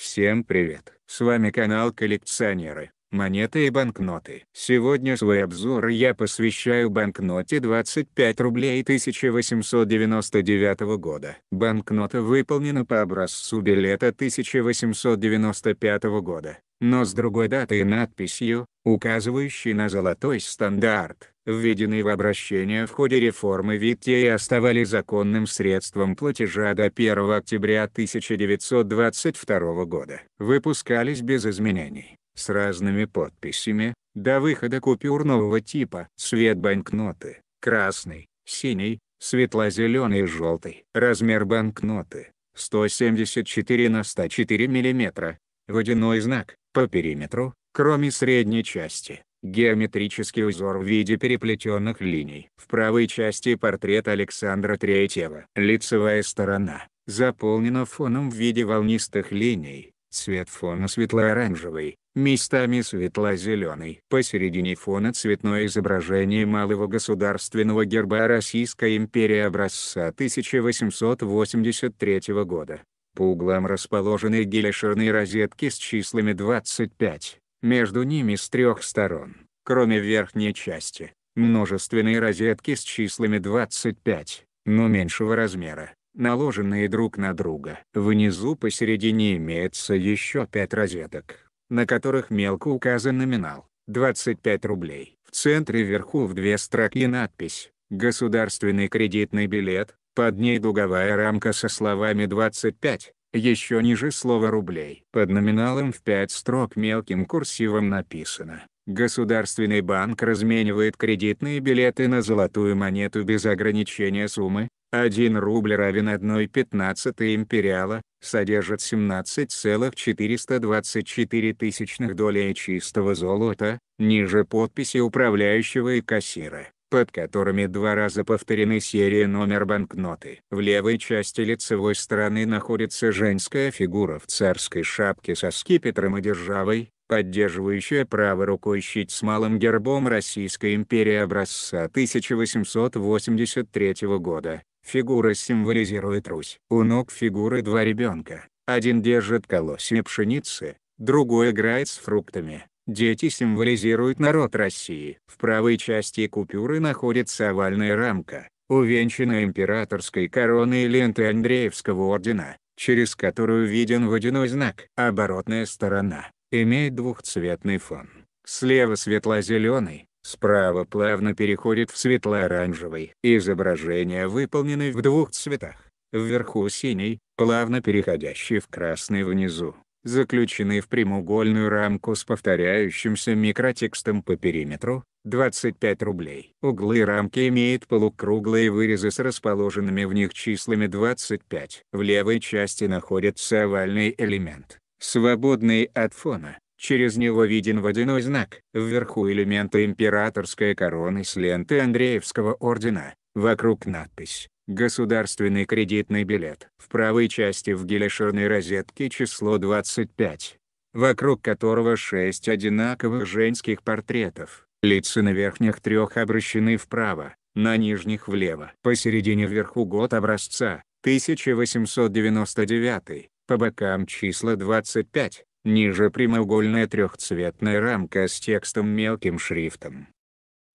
Всем привет! С вами канал Коллекционеры, монеты и банкноты. Сегодня свой обзор я посвящаю банкноте 25 рублей 1899 года. Банкнота выполнена по образцу билета 1895 года, но с другой датой и надписью, указывающей на золотой стандарт введенный в обращение в ходе реформы Виттии оставали законным средством платежа до 1 октября 1922 года. Выпускались без изменений, с разными подписями, до выхода купюр нового типа. Цвет банкноты – красный, синий, светло-зеленый и желтый. Размер банкноты – 174 на 104 мм. Водяной знак – по периметру, кроме средней части геометрический узор в виде переплетенных линий. В правой части портрет Александра Третьего. Лицевая сторона, заполнена фоном в виде волнистых линий, цвет фона светло-оранжевый, местами светло-зеленый. Посередине фона цветное изображение малого государственного герба Российской империи образца 1883 года. По углам расположены гелешерные розетки с числами 25, между ними с трех сторон, кроме верхней части, множественные розетки с числами 25, но меньшего размера, наложенные друг на друга. Внизу посередине имеется еще пять розеток, на которых мелко указан номинал – 25 рублей. В центре вверху в две строки надпись «Государственный кредитный билет», под ней дуговая рамка со словами «25», еще ниже слово «рублей». Под номиналом в 5 строк мелким курсивом написано Государственный банк разменивает кредитные билеты на золотую монету без ограничения суммы. 1 рубль равен 1,15 империала, содержит 17,424 тысячных долей чистого золота, ниже подписи управляющего и кассира под которыми два раза повторены серия номер банкноты. В левой части лицевой стороны находится женская фигура в царской шапке со скипетром и державой, поддерживающая правой рукой щит с малым гербом Российской империи образца 1883 года. Фигура символизирует Русь. У ног фигуры два ребенка, один держит колосья пшеницы, другой играет с фруктами. Дети символизируют народ России. В правой части купюры находится овальная рамка, увенчанная императорской короной и лентой Андреевского ордена, через которую виден водяной знак. Оборотная сторона, имеет двухцветный фон. Слева светло-зеленый, справа плавно переходит в светло-оранжевый. Изображения выполнены в двух цветах. Вверху синий, плавно переходящий в красный внизу заключены в прямоугольную рамку с повторяющимся микротекстом по периметру, 25 рублей. Углы рамки имеют полукруглые вырезы с расположенными в них числами 25. В левой части находится овальный элемент, свободный от фона. Через него виден водяной знак. Вверху элементы императорской короны с ленты Андреевского ордена. Вокруг надпись «Государственный кредитный билет». В правой части в гелешерной розетке число 25, вокруг которого 6 одинаковых женских портретов. Лица на верхних трех обращены вправо, на нижних влево. Посередине вверху год образца, 1899, по бокам числа 25, ниже прямоугольная трехцветная рамка с текстом мелким шрифтом.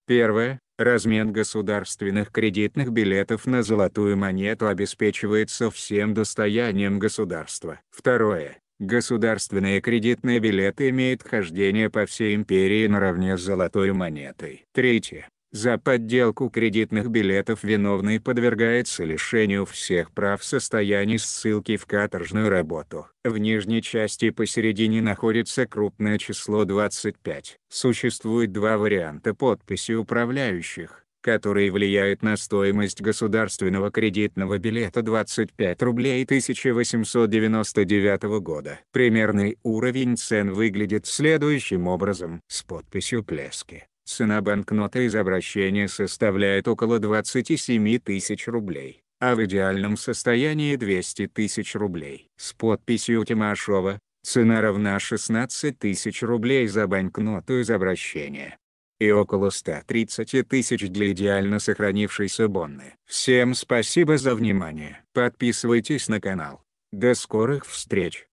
Первое. Размен государственных кредитных билетов на золотую монету обеспечивается всем достоянием государства. Второе. Государственные кредитные билеты имеют хождение по всей империи наравне с золотой монетой. Третье. За подделку кредитных билетов виновный подвергается лишению всех прав в состоянии ссылки в каторжную работу. В нижней части посередине находится крупное число 25. Существует два варианта подписи управляющих которые влияют на стоимость государственного кредитного билета 25 рублей 1899 года. Примерный уровень цен выглядит следующим образом. С подписью Плески. Цена банкноты из обращения составляет около 27 тысяч рублей, а в идеальном состоянии 200 тысяч рублей. С подписью Тимашова, цена равна 16 тысяч рублей за банкноту из обращения и около 130 тысяч для идеально сохранившейся Бонны. Всем спасибо за внимание. Подписывайтесь на канал. До скорых встреч.